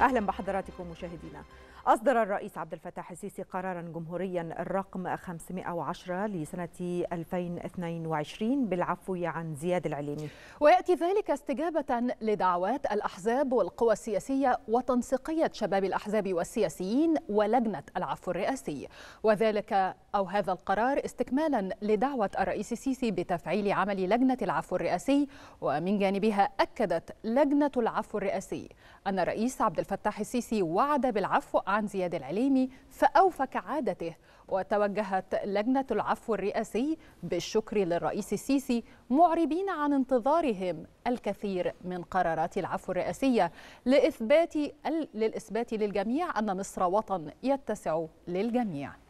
اهلا بحضراتكم مشاهدينا أصدر الرئيس عبد الفتاح السيسي قرارا جمهوريا الرقم 510 لسنة 2022 بالعفو عن زياد العليمي ويأتي ذلك استجابة لدعوات الأحزاب والقوى السياسية وتنسيقية شباب الأحزاب والسياسيين ولجنة العفو الرئاسي وذلك أو هذا القرار استكمالا لدعوة الرئيس السيسي بتفعيل عمل لجنة العفو الرئاسي ومن جانبها أكدت لجنة العفو الرئاسي أن الرئيس عبد الفتاح السيسي وعد بالعفو عن زياد العليمي فأوفى كعادته وتوجهت لجنة العفو الرئاسي بالشكر للرئيس السيسي معربين عن انتظارهم الكثير من قرارات العفو الرئاسية لإثبات للإثبات للجميع أن مصر وطن يتسع للجميع